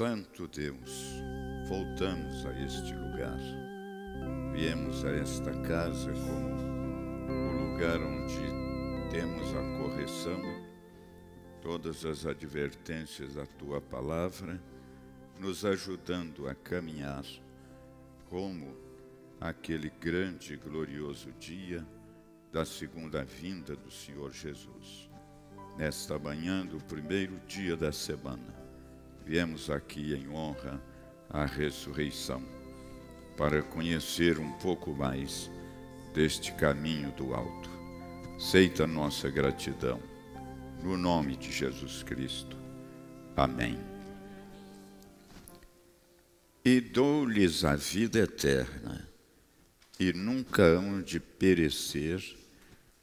Santo Deus, voltamos a este lugar. Viemos a esta casa como o lugar onde temos a correção, todas as advertências da tua palavra, nos ajudando a caminhar como aquele grande e glorioso dia da segunda vinda do Senhor Jesus. Nesta manhã do primeiro dia da semana, viemos aqui em honra à ressurreição, para conhecer um pouco mais deste caminho do alto. Aceita nossa gratidão, no nome de Jesus Cristo. Amém. E dou-lhes a vida eterna, e nunca hão de perecer,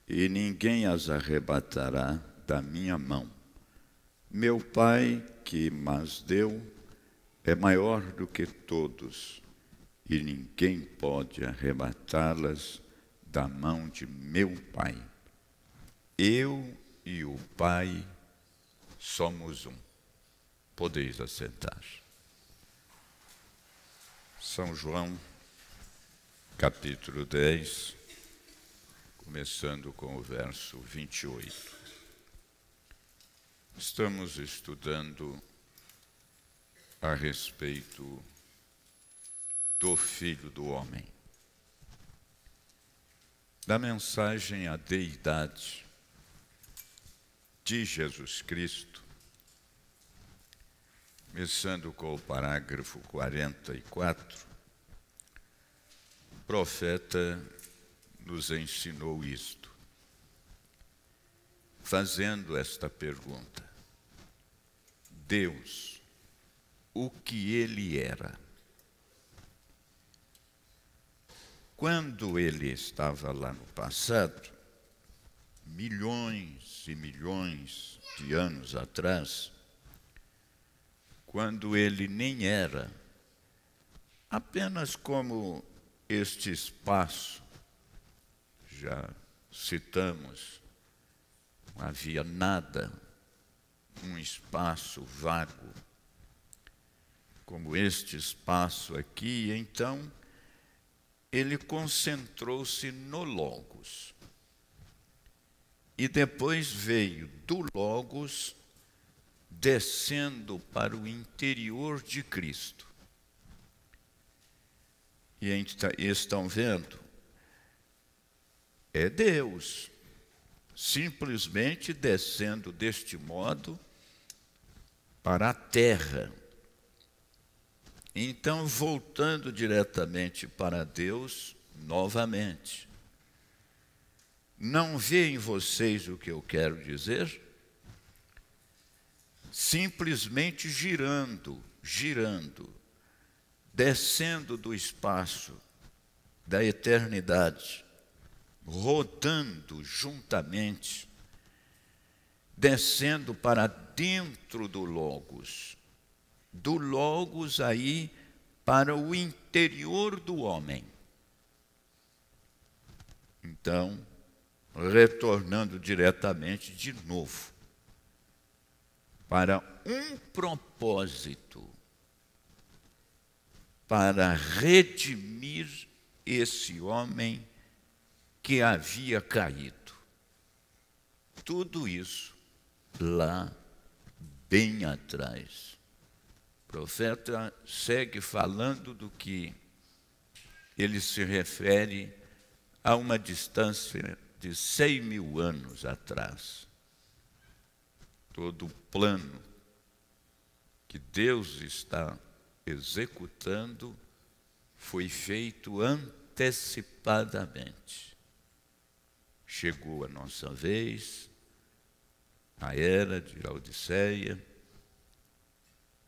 e ninguém as arrebatará da minha mão. Meu Pai, que mas deu, é maior do que todos, e ninguém pode arrebatá-las da mão de meu Pai. Eu e o Pai somos um. Podeis assentar. São João, capítulo 10, começando com o verso 28. Estamos estudando a respeito do Filho do Homem, da mensagem à deidade de Jesus Cristo, começando com o parágrafo 44, o profeta nos ensinou isto, fazendo esta pergunta Deus, o que ele era. Quando ele estava lá no passado, milhões e milhões de anos atrás, quando ele nem era, apenas como este espaço, já citamos, não havia nada um espaço vago, como este espaço aqui, então ele concentrou-se no Logos. E depois veio do Logos descendo para o interior de Cristo. E tá, estão vendo? É Deus, simplesmente descendo deste modo para a terra. Então, voltando diretamente para Deus, novamente. Não vê em vocês o que eu quero dizer? Simplesmente girando, girando, descendo do espaço, da eternidade, rodando juntamente descendo para dentro do Logos, do Logos aí para o interior do homem. Então, retornando diretamente de novo para um propósito para redimir esse homem que havia caído. Tudo isso lá bem atrás. O profeta segue falando do que ele se refere a uma distância de 100 mil anos atrás. Todo o plano que Deus está executando foi feito antecipadamente. Chegou a nossa vez, a era de Laodiceia.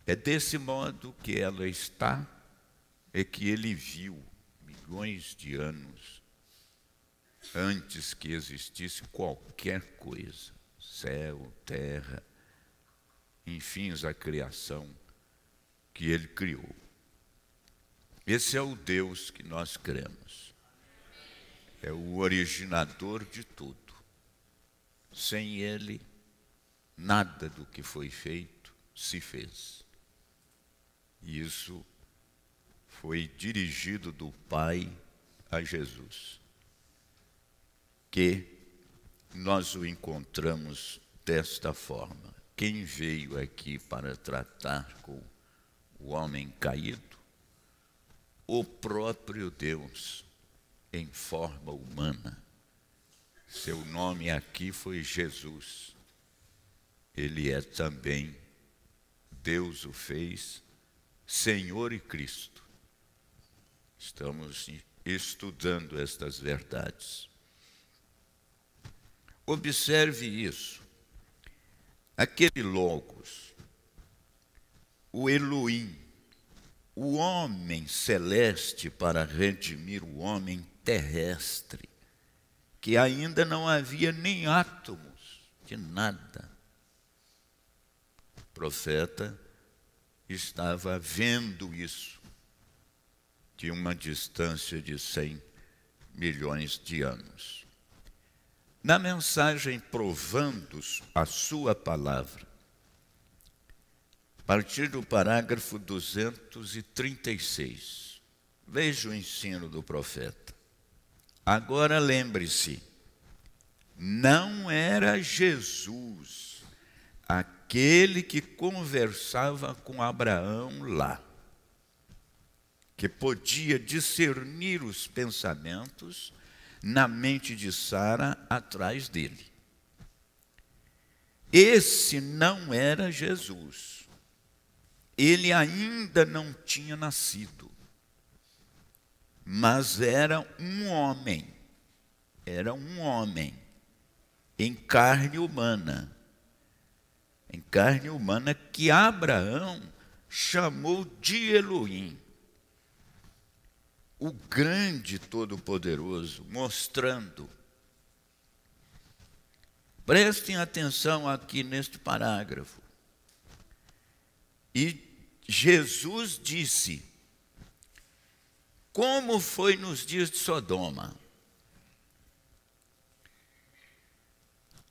É desse modo que ela está, é que ele viu milhões de anos antes que existisse qualquer coisa, céu, terra, enfim, a criação que ele criou. Esse é o Deus que nós cremos. É o originador de tudo. Sem ele, nada do que foi feito se fez. E isso foi dirigido do Pai a Jesus, que nós o encontramos desta forma. Quem veio aqui para tratar com o homem caído? O próprio Deus, em forma humana. Seu nome aqui foi Jesus ele é também Deus o fez, Senhor e Cristo. Estamos estudando estas verdades. Observe isso. Aquele Logos, o Elohim, o homem celeste para redimir o homem terrestre, que ainda não havia nem átomos de nada profeta estava vendo isso de uma distância de 100 milhões de anos. Na mensagem provando a sua palavra, a partir do parágrafo 236, veja o ensino do profeta. Agora lembre-se, não era Jesus aquele que conversava com Abraão lá, que podia discernir os pensamentos na mente de Sara atrás dele. Esse não era Jesus. Ele ainda não tinha nascido. Mas era um homem. Era um homem em carne humana em carne humana, que Abraão chamou de Elohim, o grande Todo-Poderoso, mostrando. Prestem atenção aqui neste parágrafo. E Jesus disse: Como foi nos dias de Sodoma?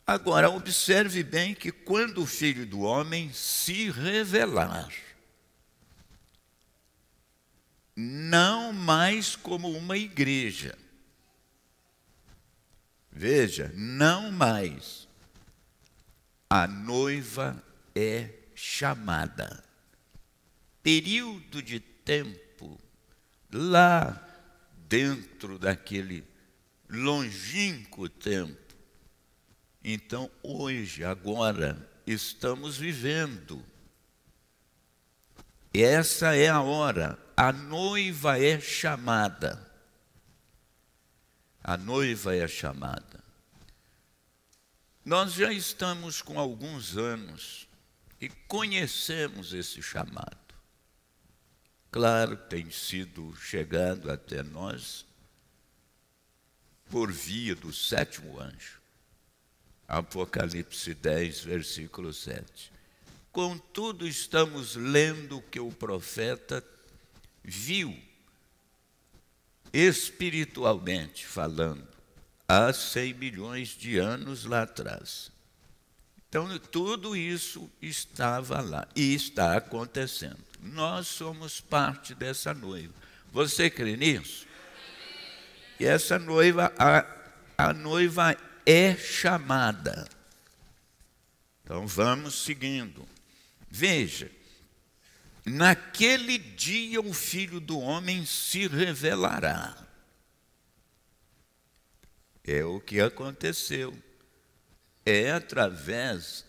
Agora, observe bem que quando o filho do homem se revelar, não mais como uma igreja. Veja, não mais. A noiva é chamada. Período de tempo lá dentro daquele longínquo tempo então, hoje, agora, estamos vivendo. Essa é a hora. A noiva é chamada. A noiva é chamada. Nós já estamos com alguns anos e conhecemos esse chamado. Claro, tem sido chegado até nós por via do sétimo anjo. Apocalipse 10, versículo 7. Contudo, estamos lendo que o profeta viu, espiritualmente falando, há 100 milhões de anos lá atrás. Então, tudo isso estava lá e está acontecendo. Nós somos parte dessa noiva. Você crê nisso? E essa noiva, a, a noiva é chamada. Então vamos seguindo. Veja, naquele dia o filho do homem se revelará. É o que aconteceu. É através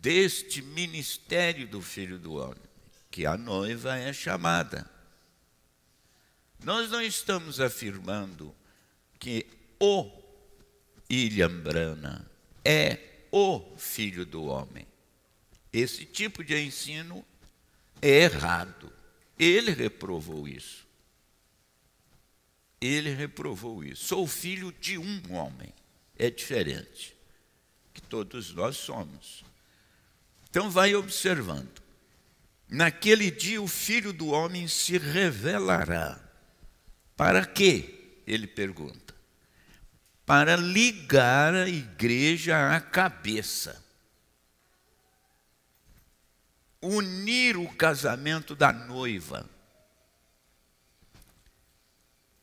deste ministério do filho do homem que a noiva é chamada. Nós não estamos afirmando que o Ilhambrana, é o filho do homem. Esse tipo de ensino é errado. Ele reprovou isso. Ele reprovou isso. Sou filho de um homem. É diferente. Que todos nós somos. Então, vai observando. Naquele dia, o filho do homem se revelará. Para quê? Ele pergunta para ligar a igreja à cabeça. Unir o casamento da noiva.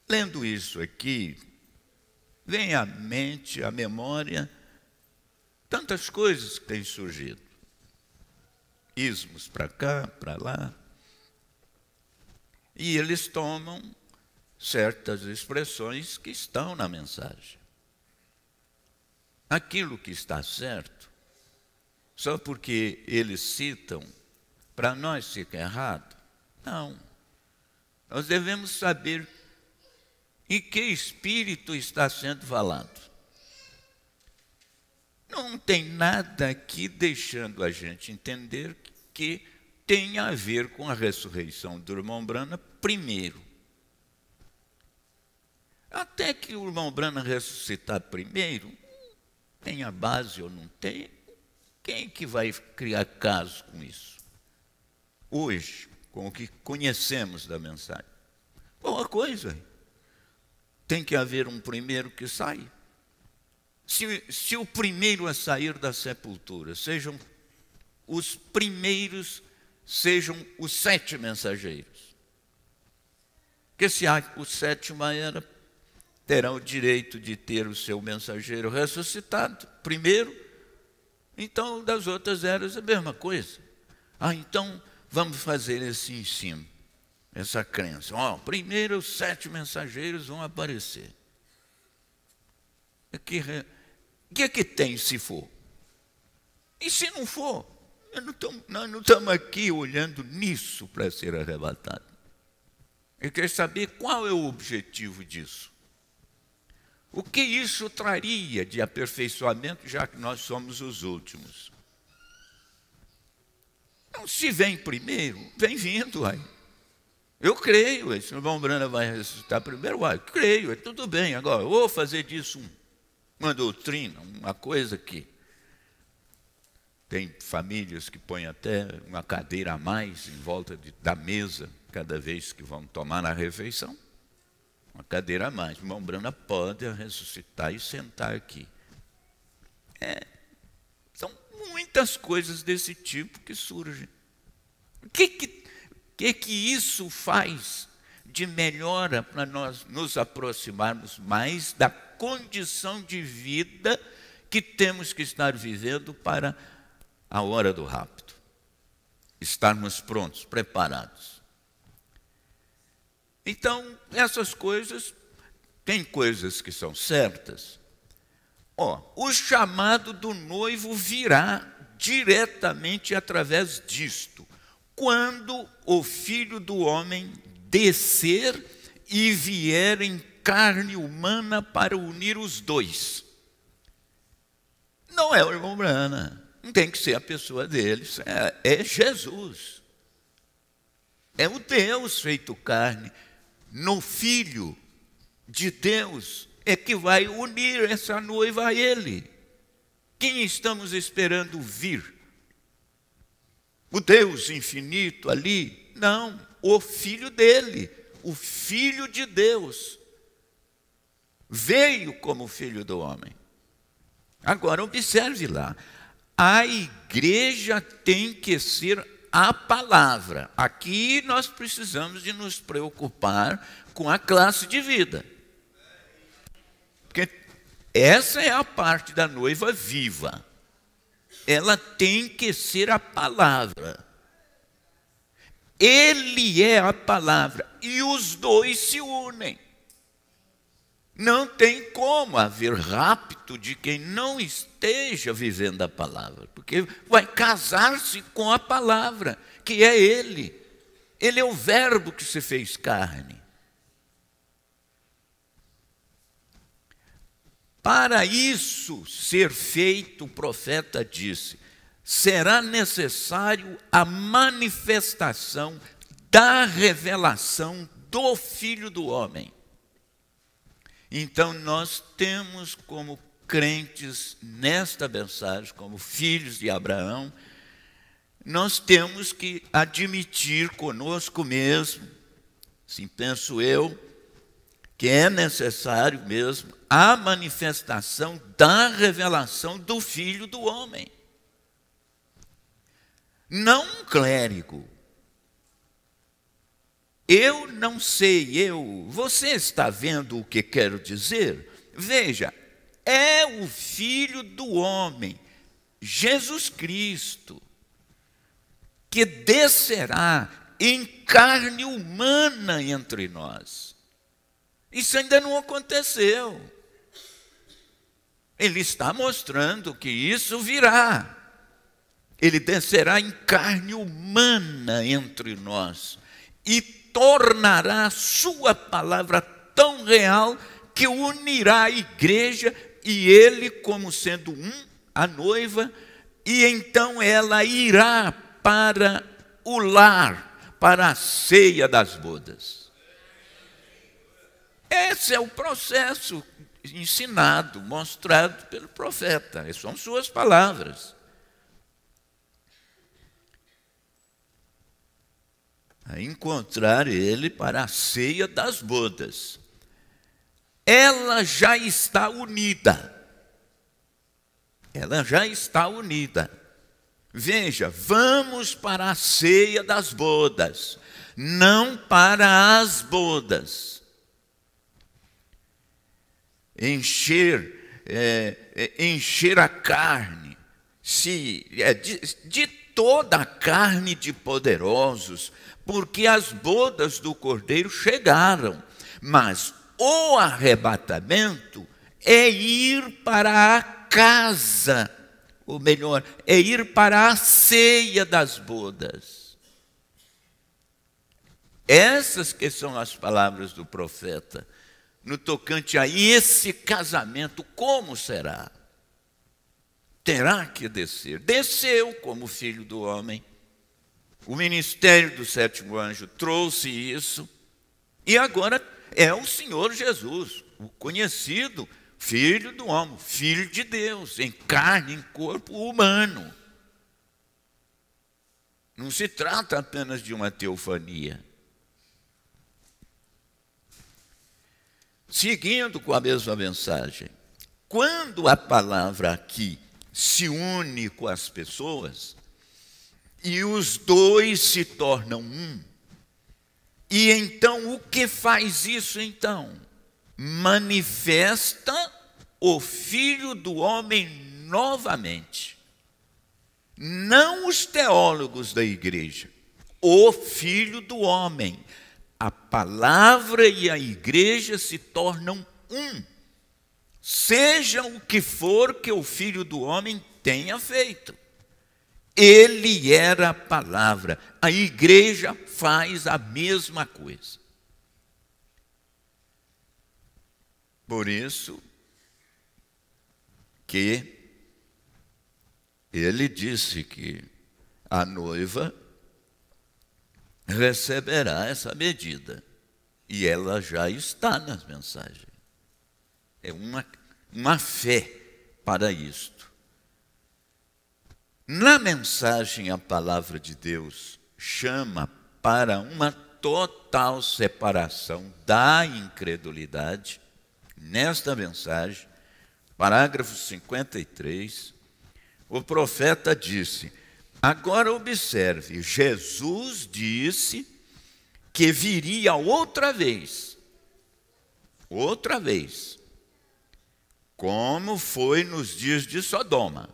Lendo isso aqui, vem à mente, à memória, tantas coisas que têm surgido. Ismos para cá, para lá. E eles tomam certas expressões que estão na mensagem aquilo que está certo, só porque eles citam, para nós fica errado? Não. Nós devemos saber em que espírito está sendo falado. Não tem nada aqui deixando a gente entender que tem a ver com a ressurreição do irmão Brana primeiro. Até que o irmão Brana ressuscitar primeiro, tenha base ou não tem quem é que vai criar caso com isso? Hoje, com o que conhecemos da mensagem. Boa coisa. Tem que haver um primeiro que sai. Se, se o primeiro a sair da sepultura sejam os primeiros, sejam os sete mensageiros. Porque se há o sétimo era terão o direito de ter o seu mensageiro ressuscitado, primeiro. Então, das outras eras, a mesma coisa. Ah, então vamos fazer esse ensino, essa crença. Ó, oh, primeiro os sete mensageiros vão aparecer. O é que, que é que tem se for? E se não for? Não nós não estamos aqui olhando nisso para ser arrebatado. Eu quero saber qual é o objetivo disso. O que isso traria de aperfeiçoamento, já que nós somos os últimos? Não se vem primeiro, vem vindo, uai. Eu creio, se o irmão Brana vai ressuscitar primeiro, uai, creio, é tudo bem. Agora, ou fazer disso uma doutrina, uma coisa que tem famílias que põem até uma cadeira a mais em volta de, da mesa cada vez que vão tomar na refeição uma cadeira a mais. Irmão Brana pode ressuscitar e sentar aqui. É, são muitas coisas desse tipo que surgem. O que, que, que, que isso faz de melhora para nós nos aproximarmos mais da condição de vida que temos que estar vivendo para a hora do rapto? Estarmos prontos, preparados. Então, essas coisas, tem coisas que são certas. Ó, o chamado do noivo virá diretamente através disto, quando o filho do homem descer e vier em carne humana para unir os dois. Não é o irmão Brana, não tem que ser a pessoa deles, é, é Jesus. É o Deus feito carne no Filho de Deus é que vai unir essa noiva a Ele. Quem estamos esperando vir? O Deus infinito ali? Não, o Filho dele, o Filho de Deus. Veio como filho do homem. Agora, observe lá: a igreja tem que ser a palavra. Aqui nós precisamos de nos preocupar com a classe de vida. Porque essa é a parte da noiva viva. Ela tem que ser a palavra. Ele é a palavra e os dois se unem. Não tem como haver rapto de quem não esteja vivendo a palavra, porque vai casar-se com a palavra, que é Ele. Ele é o Verbo que se fez carne. Para isso ser feito, o profeta disse, será necessário a manifestação da revelação do Filho do Homem. Então nós temos como crentes nesta mensagem, como filhos de Abraão, nós temos que admitir conosco mesmo, sim penso eu, que é necessário mesmo a manifestação da revelação do Filho do Homem. Não um clérigo, eu não sei, eu. Você está vendo o que quero dizer? Veja, é o Filho do Homem, Jesus Cristo, que descerá em carne humana entre nós. Isso ainda não aconteceu. Ele está mostrando que isso virá. Ele descerá em carne humana entre nós e tornará a sua palavra tão real que unirá a igreja e ele como sendo um, a noiva, e então ela irá para o lar, para a ceia das bodas. Esse é o processo ensinado, mostrado pelo profeta. Essas são suas palavras. a encontrar ele para a ceia das bodas. Ela já está unida. Ela já está unida. Veja, vamos para a ceia das bodas, não para as bodas. Encher, é, encher a carne, se é, de, de toda a carne de poderosos, porque as bodas do cordeiro chegaram, mas o arrebatamento é ir para a casa, ou melhor, é ir para a ceia das bodas. Essas que são as palavras do profeta no tocante a esse casamento, como será? terá que descer. Desceu como filho do homem. O ministério do sétimo anjo trouxe isso. E agora é o Senhor Jesus, o conhecido filho do homem, filho de Deus, em carne, em corpo humano. Não se trata apenas de uma teofania. Seguindo com a mesma mensagem, quando a palavra aqui se une com as pessoas e os dois se tornam um. E então o que faz isso então? Manifesta o filho do homem novamente. Não os teólogos da igreja, o filho do homem. A palavra e a igreja se tornam um seja o que for que o filho do homem tenha feito. Ele era a palavra. A igreja faz a mesma coisa. Por isso que ele disse que a noiva receberá essa medida. E ela já está nas mensagens é uma, uma fé para isto. Na mensagem, a palavra de Deus chama para uma total separação da incredulidade, nesta mensagem, parágrafo 53, o profeta disse: Agora observe, Jesus disse que viria outra vez, outra vez, como foi nos dias de Sodoma.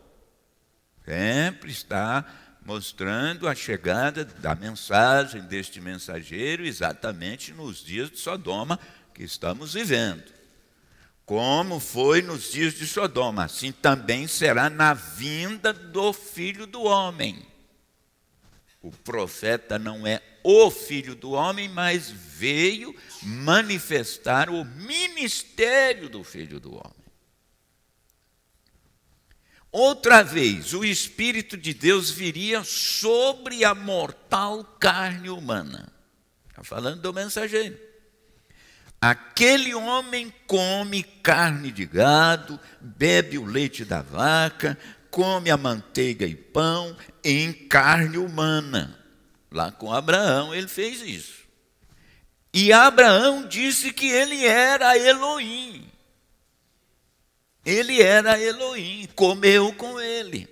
Sempre está mostrando a chegada da mensagem deste mensageiro exatamente nos dias de Sodoma que estamos vivendo. Como foi nos dias de Sodoma, assim também será na vinda do filho do homem. O profeta não é o filho do homem, mas veio manifestar o ministério do filho do homem. Outra vez, o Espírito de Deus viria sobre a mortal carne humana. Está falando do mensageiro. Aquele homem come carne de gado, bebe o leite da vaca, come a manteiga e pão em carne humana. Lá com Abraão ele fez isso. E Abraão disse que ele era Elohim. Ele era Elohim, comeu com ele.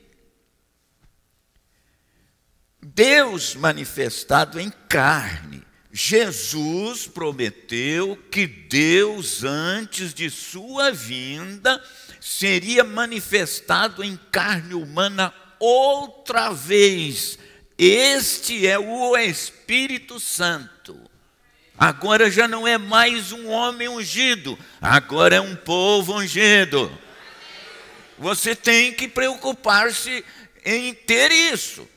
Deus manifestado em carne. Jesus prometeu que Deus, antes de sua vinda, seria manifestado em carne humana outra vez. Este é o Espírito Santo. Agora já não é mais um homem ungido, agora é um povo ungido. Você tem que preocupar-se em ter isso.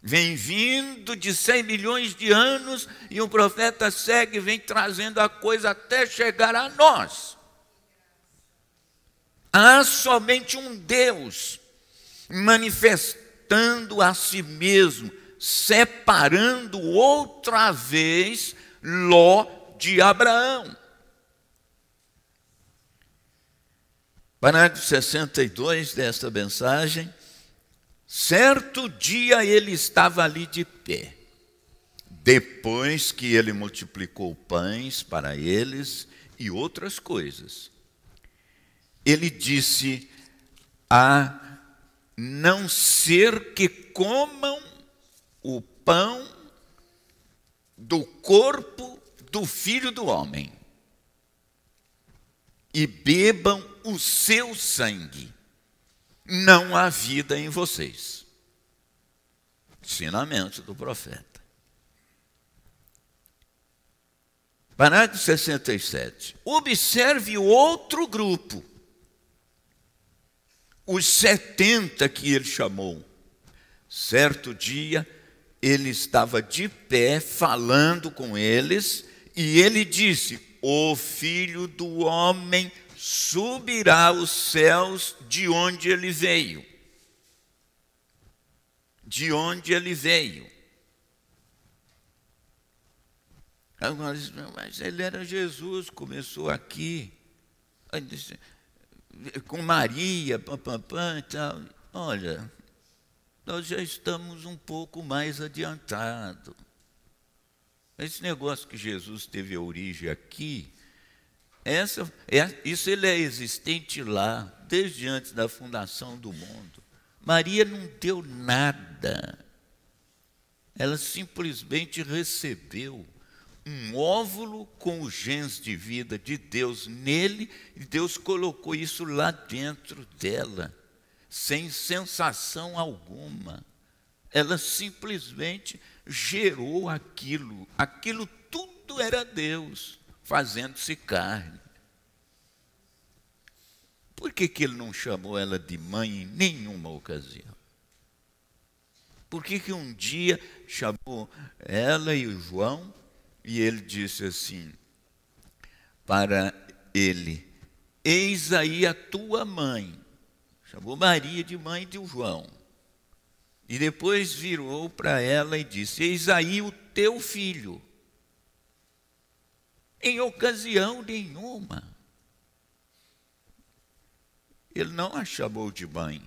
Vem vindo de 100 milhões de anos e o profeta segue, vem trazendo a coisa até chegar a nós. Há somente um Deus manifestando a si mesmo separando outra vez Ló de Abraão. Parágrafo 62 desta mensagem. Certo dia ele estava ali de pé. Depois que ele multiplicou pães para eles e outras coisas, ele disse: A não ser que comam o pão do corpo do filho do homem e bebam o seu sangue, não há vida em vocês. Ensinamento do profeta. Parágrafo 67. Observe o outro grupo, os 70 que ele chamou. Certo dia, ele estava de pé falando com eles, e ele disse: O filho do homem subirá aos céus de onde ele veio. De onde ele veio. Agora, mas ele era Jesus, começou aqui, com Maria, pam, pam, pam, e tal. Olha, nós já estamos um pouco mais adiantado. Esse negócio que Jesus teve origem aqui, essa, é, isso ele é existente lá, desde antes da fundação do mundo. Maria não deu nada. Ela simplesmente recebeu um óvulo com os genes de vida de Deus nele, e Deus colocou isso lá dentro dela sem sensação alguma. Ela simplesmente gerou aquilo. Aquilo tudo era Deus, fazendo-se carne. Por que, que ele não chamou ela de mãe em nenhuma ocasião? Por que, que um dia chamou ela e o João e ele disse assim para ele: Eis aí a tua mãe. Chamou Maria de mãe de João. E depois virou para ela e disse: Eis aí o teu filho. Em ocasião nenhuma. Ele não a chamou de mãe.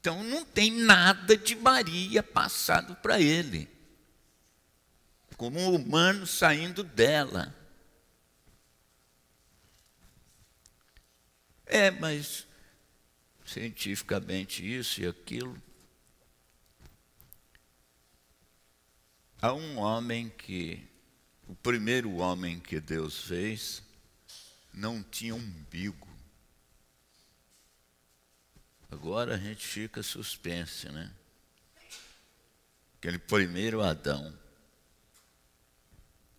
Então não tem nada de Maria passado para ele, como um humano saindo dela. É, mas cientificamente isso e aquilo. Há um homem que, o primeiro homem que Deus fez, não tinha umbigo. Agora a gente fica suspense, né? Aquele primeiro Adão.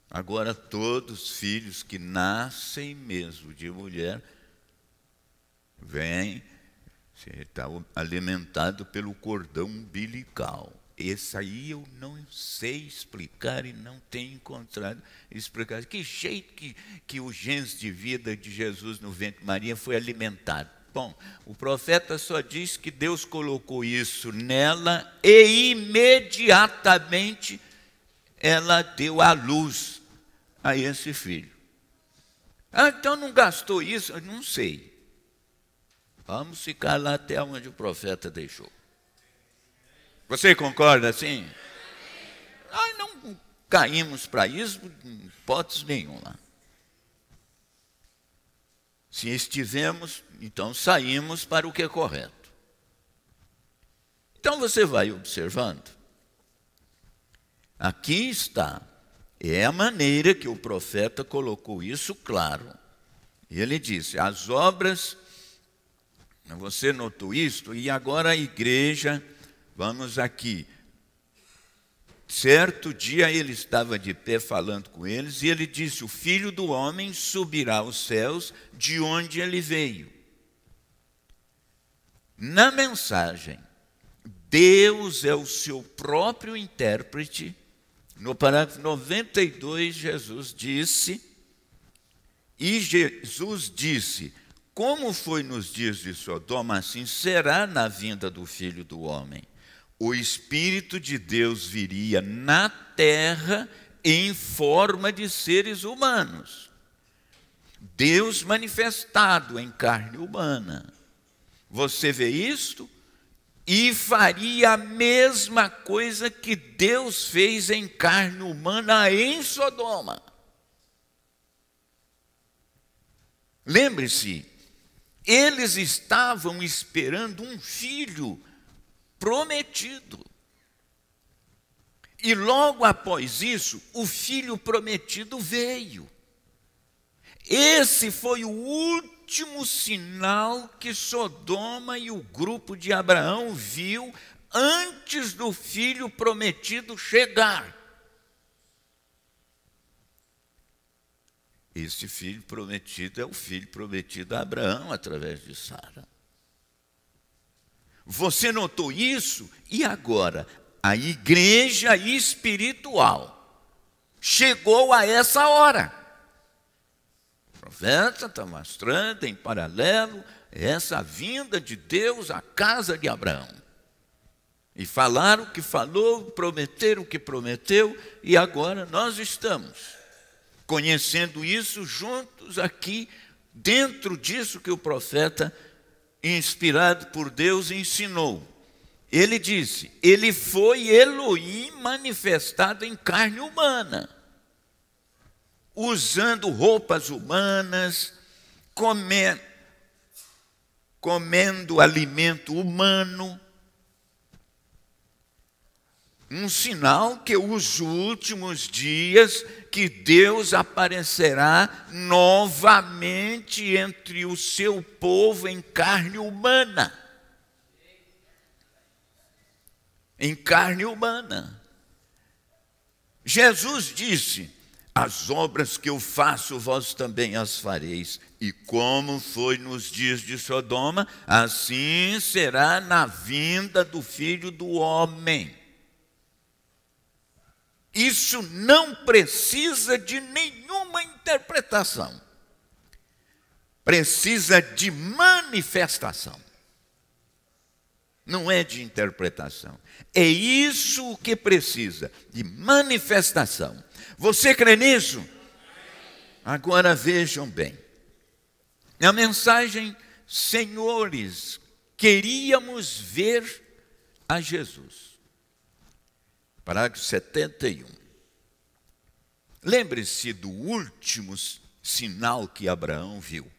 Agora todos os filhos que nascem mesmo de mulher vem está alimentado pelo cordão umbilical. Esse aí eu não sei explicar e não tenho encontrado explicar. Que jeito que, que o gens de vida de Jesus no ventre de Maria foi alimentado? Bom, o profeta só diz que Deus colocou isso nela e imediatamente ela deu à luz a esse filho. Ah, então não gastou isso? Eu não sei. Vamos ficar lá até onde o profeta deixou. Você concorda assim? Nós não caímos para isso em hipótese nenhuma. Se estivemos, então saímos para o que é correto. Então você vai observando. Aqui está. É a maneira que o profeta colocou isso claro. Ele disse: as obras você notou isto? E agora a igreja, vamos aqui. Certo dia ele estava de pé falando com eles e ele disse: O filho do homem subirá aos céus de onde ele veio. Na mensagem, Deus é o seu próprio intérprete. No parágrafo 92, Jesus disse: E Jesus disse: como foi nos dias de Sodoma, assim será na vinda do filho do homem. O Espírito de Deus viria na terra em forma de seres humanos. Deus manifestado em carne humana. Você vê isto? E faria a mesma coisa que Deus fez em carne humana em Sodoma. Lembre-se, eles estavam esperando um filho prometido. E logo após isso, o filho prometido veio. Esse foi o último sinal que Sodoma e o grupo de Abraão viu antes do filho prometido chegar. Este filho prometido é o filho prometido a Abraão através de Sara. Você notou isso? E agora? A igreja espiritual chegou a essa hora. O profeta está mostrando em paralelo essa vinda de Deus à casa de Abraão. E falaram o que falou, prometeram o que prometeu, e agora nós estamos conhecendo isso juntos aqui, dentro disso que o profeta, inspirado por Deus, ensinou. Ele disse: Ele foi Elohim manifestado em carne humana, usando roupas humanas, comendo, comendo alimento humano um sinal que os últimos dias que Deus aparecerá novamente entre o seu povo em carne humana. Em carne humana. Jesus disse: As obras que eu faço, vós também as fareis. E como foi nos dias de Sodoma, assim será na vinda do filho do homem. Isso não precisa de nenhuma interpretação. Precisa de manifestação. Não é de interpretação. É isso o que precisa, de manifestação. Você crê nisso? Agora vejam bem. Na mensagem, senhores, queríamos ver a Jesus parágrafo 71. Lembre-se do último sinal que Abraão viu.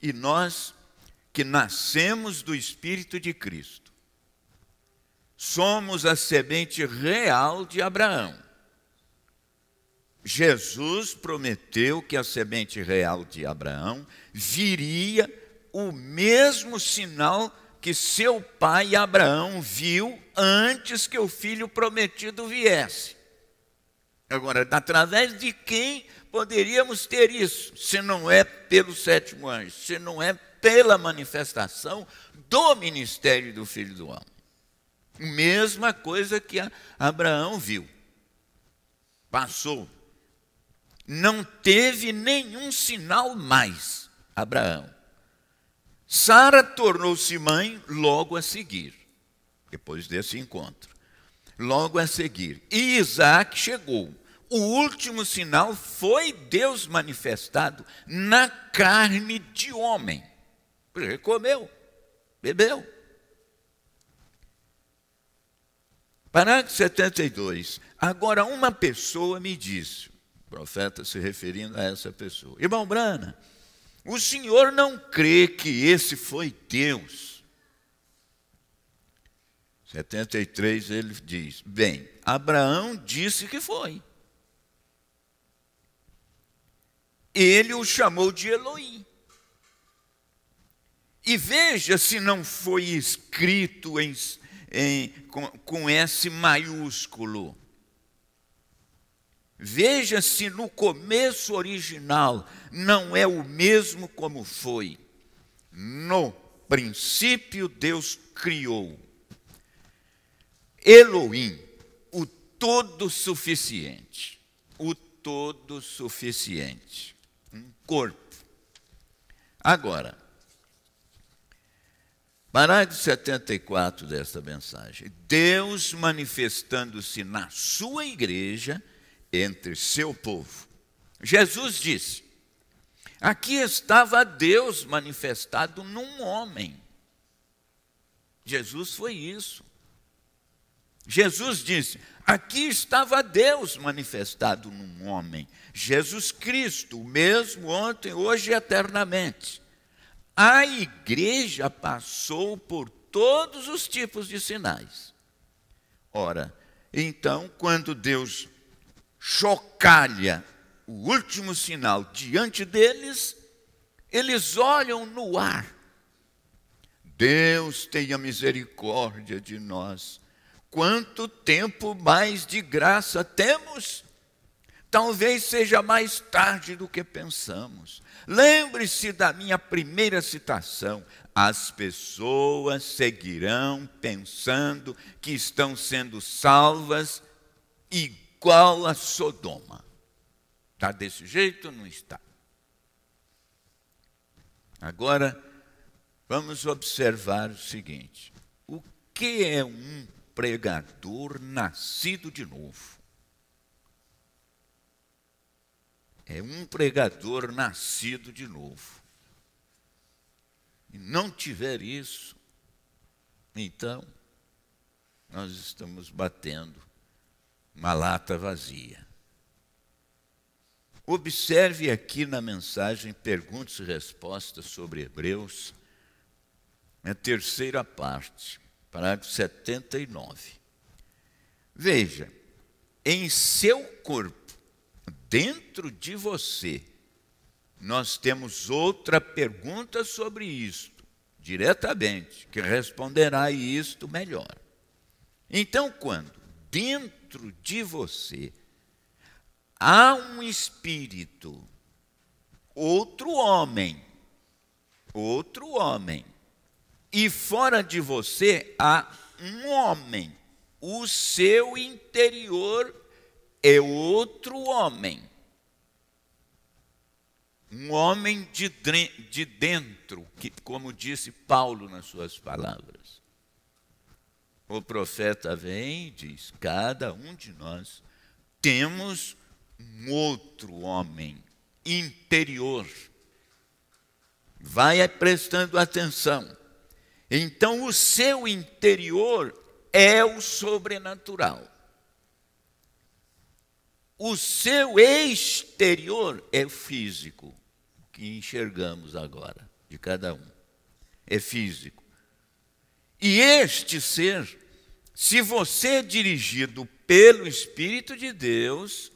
E nós que nascemos do Espírito de Cristo, somos a semente real de Abraão. Jesus prometeu que a semente real de Abraão viria o mesmo sinal que seu pai Abraão viu antes que o filho prometido viesse. Agora, através de quem poderíamos ter isso, se não é pelo sétimo anjo, se não é pela manifestação do ministério do filho do homem? Mesma coisa que Abraão viu, passou, não teve nenhum sinal mais, Abraão. Sara tornou-se mãe logo a seguir depois desse encontro. Logo a seguir, e Isaac chegou. O último sinal foi Deus manifestado na carne de homem. Ele comeu, bebeu. Parágrafo 72. Agora, uma pessoa me disse, o profeta se referindo a essa pessoa: Irmão Brana, o senhor não crê que esse foi Deus? 73 ele diz: Bem, Abraão disse que foi. Ele o chamou de Eloim. E veja se não foi escrito em, em, com, com S maiúsculo. Veja se no começo original não é o mesmo como foi. No princípio, Deus criou Elohim, o todo suficiente, o todo suficiente, um corpo. Agora, parágrafo 74 desta mensagem. Deus manifestando-se na sua igreja entre seu povo. Jesus disse: Aqui estava Deus manifestado num homem. Jesus foi isso. Jesus disse: Aqui estava Deus manifestado num homem, Jesus Cristo, o mesmo ontem, hoje e eternamente. A igreja passou por todos os tipos de sinais. Ora, então, quando Deus chocalha o último sinal diante deles, eles olham no ar. Deus tenha misericórdia de nós quanto tempo mais de graça temos? Talvez seja mais tarde do que pensamos. Lembre-se da minha primeira citação: as pessoas seguirão pensando que estão sendo salvas igual a Sodoma. Está desse jeito? Não está. Agora, vamos observar o seguinte: o que é um pregador nascido de novo. É um pregador nascido de novo. E não tiver isso, então nós estamos batendo uma lata vazia. Observe aqui na mensagem perguntas e respostas sobre Hebreus, a terceira parte parágrafo 79. Veja, em seu corpo, dentro de você, nós temos outra pergunta sobre isto, diretamente, que responderá isto melhor. Então, quando dentro de você há um espírito, outro homem, outro homem, e fora de você há um homem, o seu interior é outro homem. Um homem de, de dentro, que, como disse Paulo nas suas palavras. O profeta vem e diz: cada um de nós temos um outro homem interior. Vai prestando atenção. Então o seu interior é o sobrenatural. O seu exterior é o físico, que enxergamos agora, de cada um. É físico. E este ser, se você é dirigido pelo Espírito de Deus,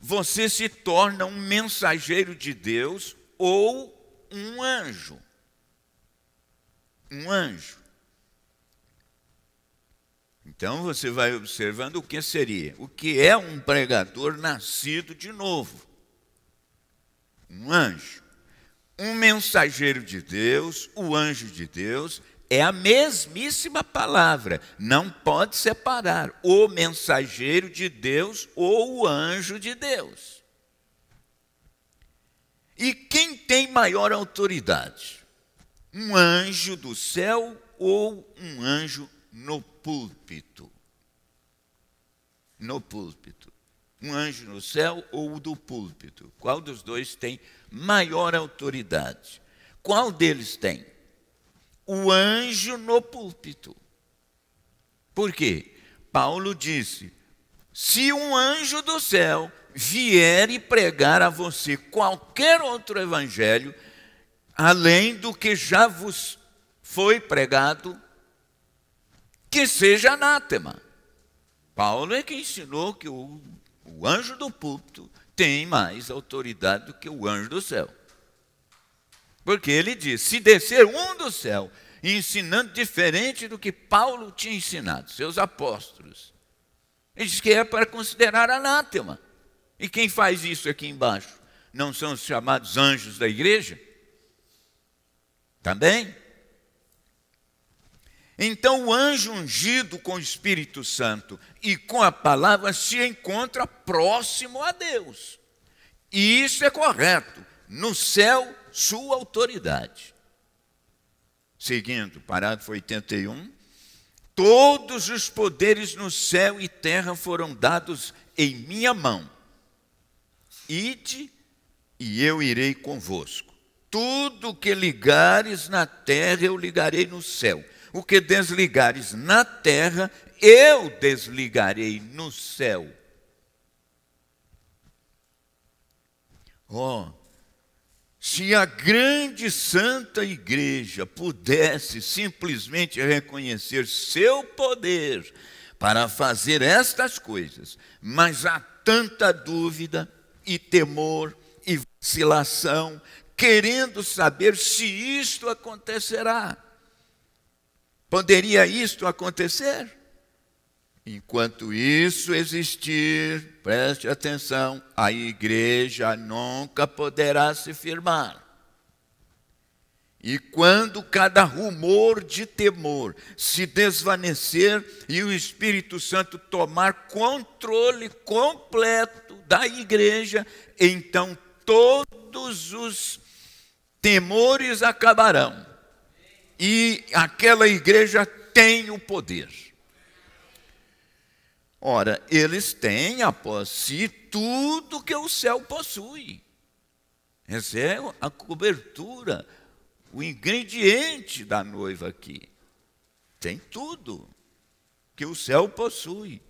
você se torna um mensageiro de Deus ou um anjo um anjo. Então você vai observando o que seria, o que é um pregador nascido de novo. Um anjo. Um mensageiro de Deus, o anjo de Deus, é a mesmíssima palavra, não pode separar o mensageiro de Deus ou o anjo de Deus. E quem tem maior autoridade? um anjo do céu ou um anjo no púlpito. No púlpito. Um anjo no céu ou do púlpito. Qual dos dois tem maior autoridade? Qual deles tem? O anjo no púlpito. Por quê? Paulo disse: se um anjo do céu vier e pregar a você qualquer outro evangelho além do que já vos foi pregado, que seja anátema. Paulo é que ensinou que o, o anjo do púlpito tem mais autoridade do que o anjo do céu. Porque ele diz: se descer um do céu, ensinando diferente do que Paulo tinha ensinado, seus apóstolos, ele diz que é para considerar anátema. E quem faz isso aqui embaixo? Não são os chamados anjos da igreja? Também. Então o anjo ungido com o Espírito Santo e com a palavra se encontra próximo a Deus. E isso é correto. No céu, sua autoridade. Seguindo, parágrafo 81. Todos os poderes no céu e terra foram dados em minha mão. Ide e eu irei convosco tudo que ligares na terra, eu ligarei no céu. O que desligares na terra, eu desligarei no céu. Oh, se a grande santa igreja pudesse simplesmente reconhecer seu poder para fazer estas coisas, mas há tanta dúvida e temor e vacilação querendo saber se isto acontecerá. Poderia isto acontecer? Enquanto isso existir, preste atenção, a igreja nunca poderá se firmar. E quando cada rumor de temor se desvanecer e o Espírito Santo tomar controle completo da igreja, então todos os temores acabarão. E aquela igreja tem o poder. Ora, eles têm após si tudo que o céu possui. Essa é a cobertura, o ingrediente da noiva aqui. Tem tudo que o céu possui.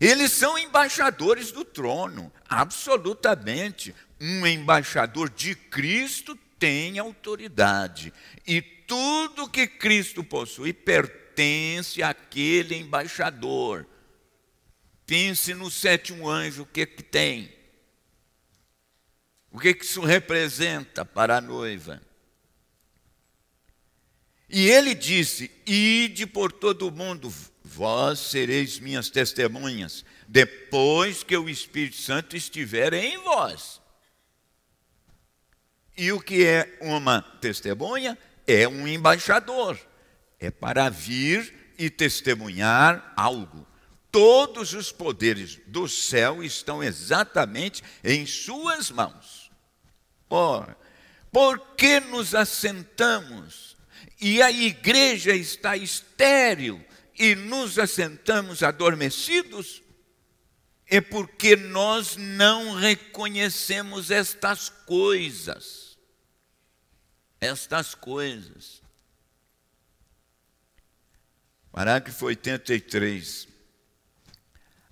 Eles são embaixadores do trono, absolutamente. Um embaixador de Cristo tem autoridade. E tudo que Cristo possui pertence àquele embaixador. Pense no sétimo anjo, o que, que tem? O que, que isso representa para a noiva? E ele disse: Ide por todo o mundo, vós sereis minhas testemunhas, depois que o Espírito Santo estiver em vós. E o que é uma testemunha? É um embaixador. É para vir e testemunhar algo. Todos os poderes do céu estão exatamente em suas mãos. Ora, por que nos assentamos e a igreja está estéril e nos assentamos adormecidos? É porque nós não reconhecemos estas coisas estas coisas. Parágrafo 83.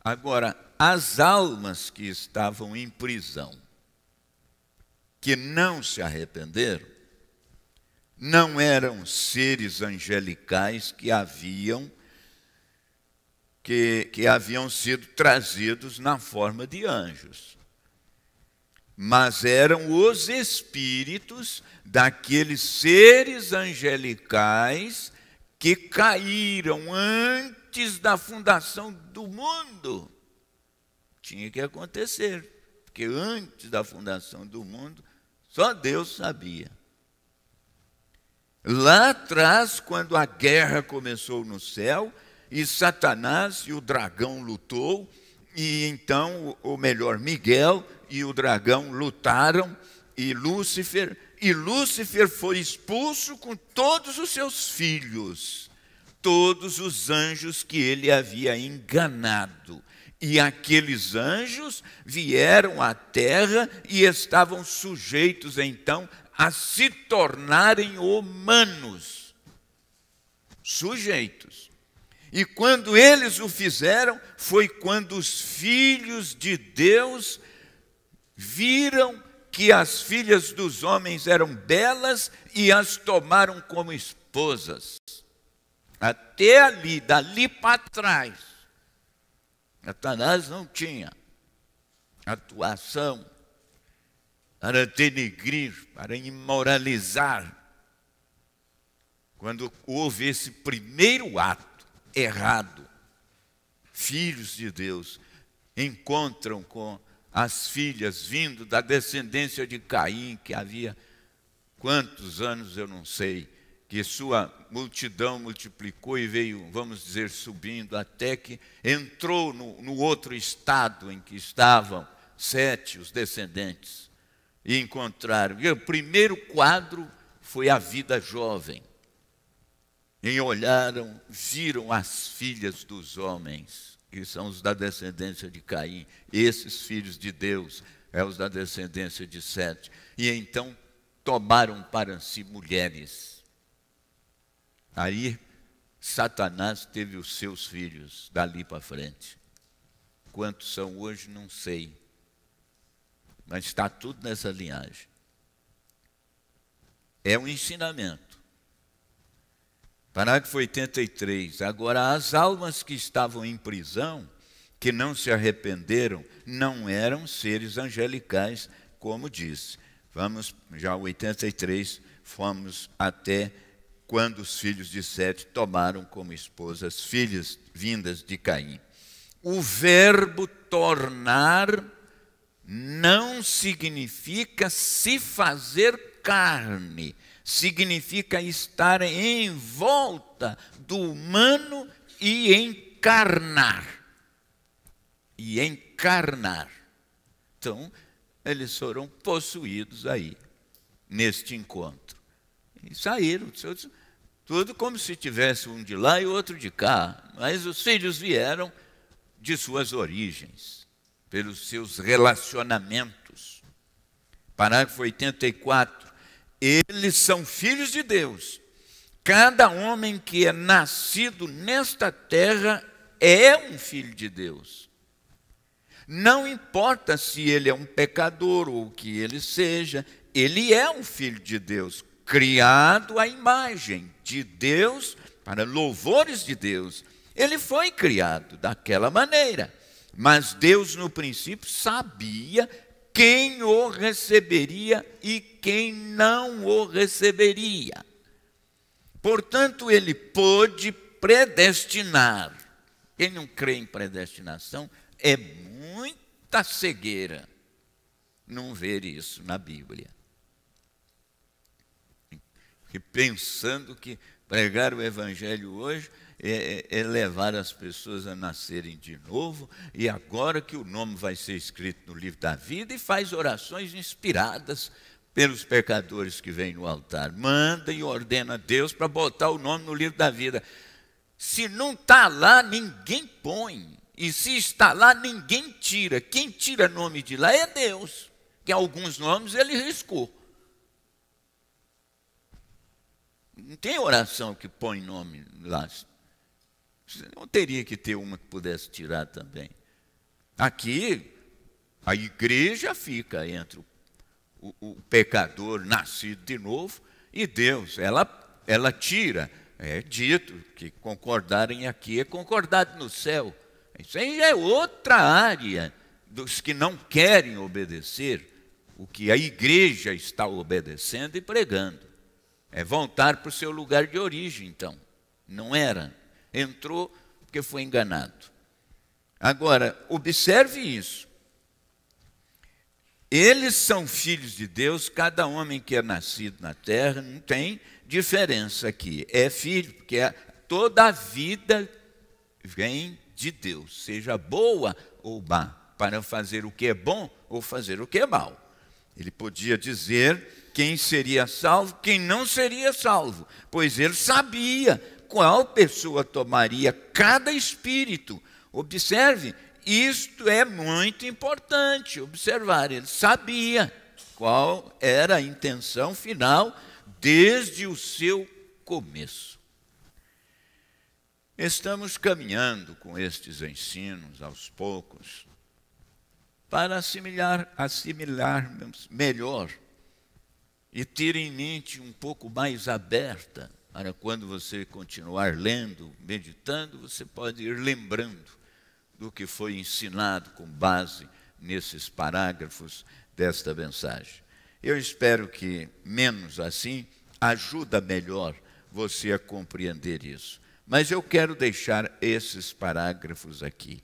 Agora, as almas que estavam em prisão, que não se arrependeram, não eram seres angelicais que haviam que, que haviam sido trazidos na forma de anjos mas eram os espíritos daqueles seres angelicais que caíram antes da fundação do mundo. Tinha que acontecer, porque antes da fundação do mundo, só Deus sabia. Lá atrás, quando a guerra começou no céu, e Satanás e o dragão lutou, e então, ou melhor, Miguel e o dragão lutaram e Lúcifer, e Lúcifer foi expulso com todos os seus filhos, todos os anjos que ele havia enganado. E aqueles anjos vieram à terra e estavam sujeitos então a se tornarem humanos. Sujeitos. E quando eles o fizeram, foi quando os filhos de Deus viram que as filhas dos homens eram belas e as tomaram como esposas. Até ali, dali para trás, Satanás não tinha atuação para denegrir, para imoralizar. Quando houve esse primeiro ato errado, filhos de Deus encontram com as filhas vindo da descendência de Caim, que havia quantos anos eu não sei, que sua multidão multiplicou e veio, vamos dizer, subindo, até que entrou no, no outro estado em que estavam sete os descendentes e encontraram. E o primeiro quadro foi a vida jovem. E olharam, viram as filhas dos homens que são os da descendência de Caim, esses filhos de Deus, é os da descendência de Sete. E então tomaram para si mulheres. Aí Satanás teve os seus filhos dali para frente. Quantos são hoje, não sei. Mas está tudo nessa linhagem. É um ensinamento. Parágrafo 83. Agora, as almas que estavam em prisão, que não se arrependeram, não eram seres angelicais, como disse. Vamos, já 83, fomos até quando os filhos de Sete tomaram como esposas filhas vindas de Caim. O verbo tornar não significa se fazer carne significa estar em volta do humano e encarnar. E encarnar. Então, eles foram possuídos aí, neste encontro. E saíram, tudo como se tivesse um de lá e outro de cá. Mas os filhos vieram de suas origens, pelos seus relacionamentos. Parágrafo 84. Eles são filhos de Deus. Cada homem que é nascido nesta terra é um filho de Deus. Não importa se ele é um pecador ou o que ele seja, ele é um filho de Deus, criado à imagem de Deus, para louvores de Deus. Ele foi criado daquela maneira. Mas Deus, no princípio, sabia quem o receberia e quem não o receberia. Portanto, ele pôde predestinar. Quem não crê em predestinação é muita cegueira não ver isso na Bíblia que pensando que pregar o Evangelho hoje é, é, é, levar as pessoas a nascerem de novo, e agora que o nome vai ser escrito no livro da vida, e faz orações inspiradas pelos pecadores que vêm no altar. Manda e ordena a Deus para botar o nome no livro da vida. Se não está lá, ninguém põe. E se está lá, ninguém tira. Quem tira nome de lá é Deus. Que alguns nomes ele riscou. Não tem oração que põe nome lá. Não teria que ter uma que pudesse tirar também. Aqui, a igreja fica entre o, o pecador nascido de novo e Deus. Ela, ela tira. É dito que concordarem aqui é concordado no céu. Isso aí é outra área dos que não querem obedecer o que a igreja está obedecendo e pregando. É voltar para o seu lugar de origem, então. Não era. Entrou porque foi enganado. Agora, observe isso. Eles são filhos de Deus, cada homem que é nascido na terra não tem diferença aqui. É filho, porque é, toda a vida vem de Deus, seja boa ou má, para fazer o que é bom ou fazer o que é mal. Ele podia dizer quem seria salvo, quem não seria salvo, pois ele sabia qual pessoa tomaria cada espírito. Observe, isto é muito importante observar, ele sabia qual era a intenção final desde o seu começo. Estamos caminhando com estes ensinos aos poucos para assimilar, assimilarmos melhor e ter em mente um pouco mais aberta para quando você continuar lendo, meditando, você pode ir lembrando do que foi ensinado com base nesses parágrafos desta mensagem. Eu espero que, menos assim, ajuda melhor você a compreender isso. Mas eu quero deixar esses parágrafos aqui.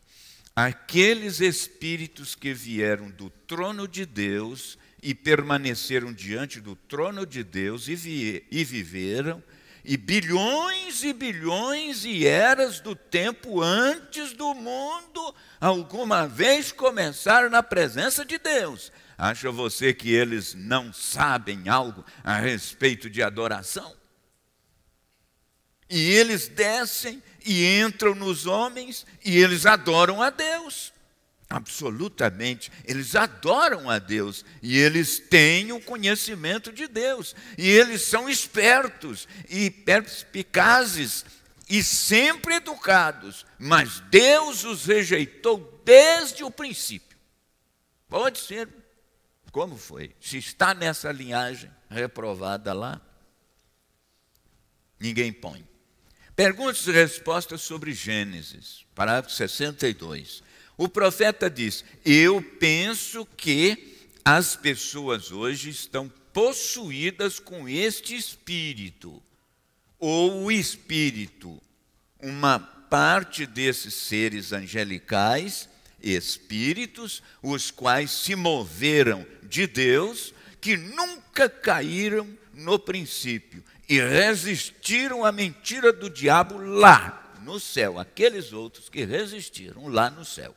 Aqueles espíritos que vieram do trono de Deus e permaneceram diante do trono de Deus e, vi e viveram, e bilhões e bilhões e eras do tempo antes do mundo alguma vez começaram na presença de Deus. Acha você que eles não sabem algo a respeito de adoração? E eles descem e entram nos homens e eles adoram a Deus. Absolutamente, eles adoram a Deus e eles têm o conhecimento de Deus, e eles são espertos e perspicazes e sempre educados, mas Deus os rejeitou desde o princípio. Pode ser como foi, se está nessa linhagem reprovada lá, ninguém põe. Perguntas e respostas sobre Gênesis, parágrafo 62. O profeta diz: Eu penso que as pessoas hoje estão possuídas com este espírito, ou o espírito, uma parte desses seres angelicais, espíritos, os quais se moveram de Deus, que nunca caíram no princípio e resistiram à mentira do diabo lá no céu, aqueles outros que resistiram lá no céu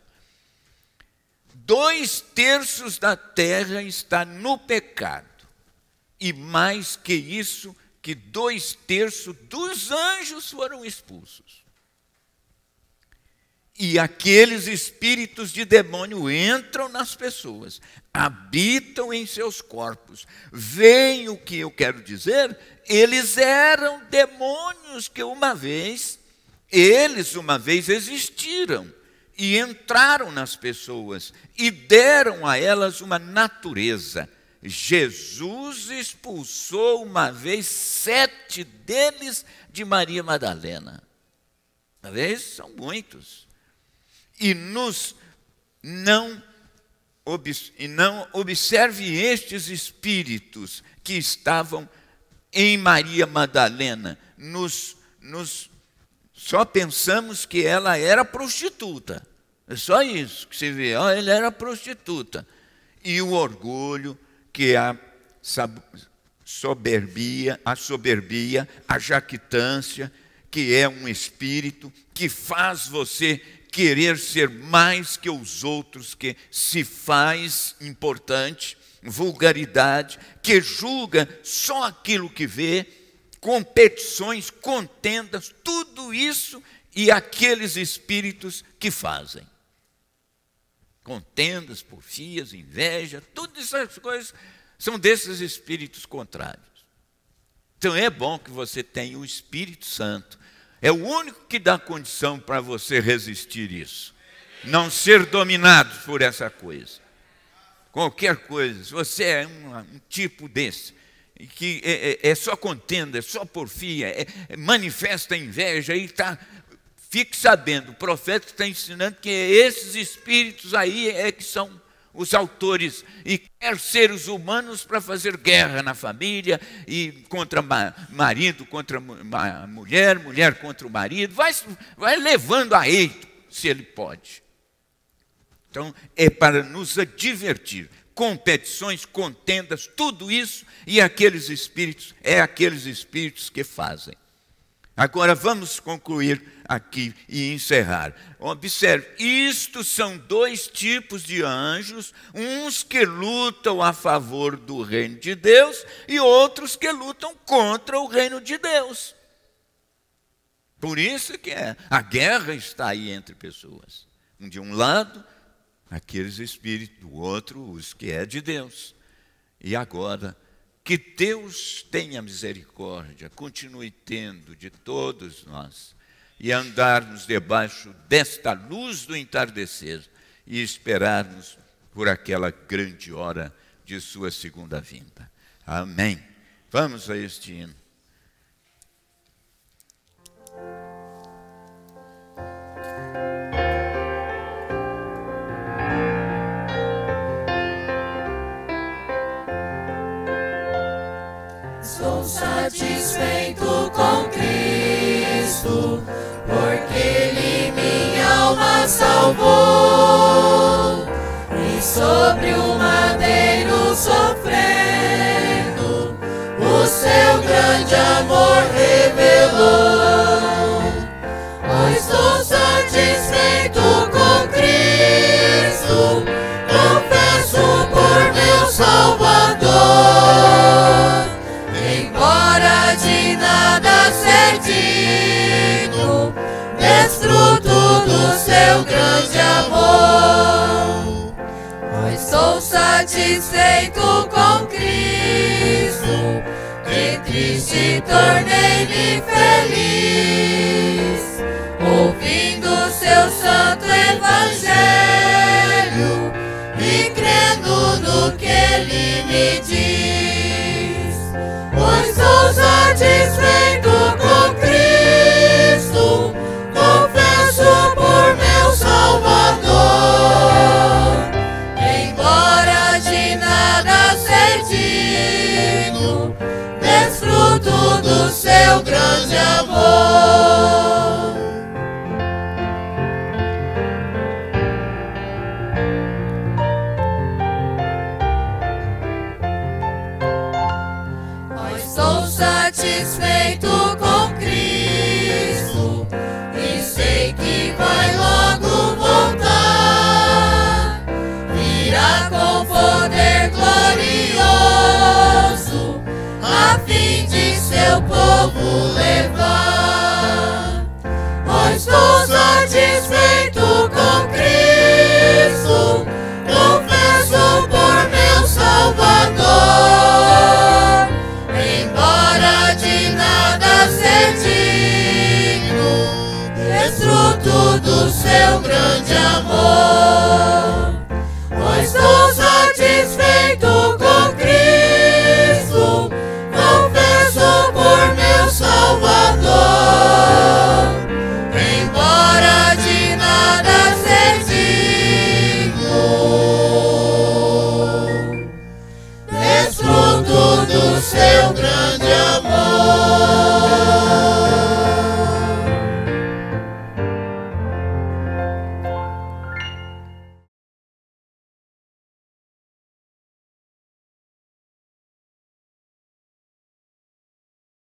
dois terços da terra está no pecado, e mais que isso, que dois terços dos anjos foram expulsos. E aqueles espíritos de demônio entram nas pessoas, habitam em seus corpos. veem o que eu quero dizer, eles eram demônios que uma vez, eles uma vez existiram e entraram nas pessoas e deram a elas uma natureza. Jesus expulsou uma vez sete deles de Maria Madalena. Uma vez são muitos. E nos não e não observe estes espíritos que estavam em Maria Madalena, nos, nos só pensamos que ela era prostituta. É só isso que se vê. Ah, ela era prostituta. E o orgulho que a soberbia, a soberbia, a jactância, que é um espírito que faz você querer ser mais que os outros, que se faz importante, vulgaridade, que julga só aquilo que vê, competições, contendas, tudo isso e aqueles espíritos que fazem. Contendas, porfias, inveja, todas essas coisas são desses espíritos contrários. Então é bom que você tenha o Espírito Santo. É o único que dá condição para você resistir isso. Não ser dominado por essa coisa. Qualquer coisa, se você é um, um tipo desse, que é, é, é só contenda, é só porfia, é, é manifesta inveja, e está, fique sabendo, o profeta está ensinando que é esses espíritos aí é que são os autores e quer seres humanos para fazer guerra na família e contra marido, contra mulher, mulher contra o marido, vai, vai levando a eito, se ele pode. Então, é para nos divertir competições, contendas, tudo isso, e aqueles espíritos, é aqueles espíritos que fazem. Agora vamos concluir aqui e encerrar. Observe, isto são dois tipos de anjos, uns que lutam a favor do reino de Deus e outros que lutam contra o reino de Deus. Por isso que é, a guerra está aí entre pessoas, de um lado aqueles espíritos, do outro, os que é de Deus. E agora, que Deus tenha misericórdia, continue tendo de todos nós, e andarmos debaixo desta luz do entardecer e esperarmos por aquela grande hora de sua segunda vinda. Amém. Vamos a este hino. satisfeito com Cristo, porque Ele minha alma salvou e sobre o madeiro sofrendo, o seu grande amor revelou. Eu estou satisfeito com Cristo, confesso por meu Salvador. castigo, destruto do seu grande amor. Pois sou satisfeito com Cristo, e triste tornei-me feliz, ouvindo seu santo evangelho e crendo no que ele me diz, pois sou satisfeito.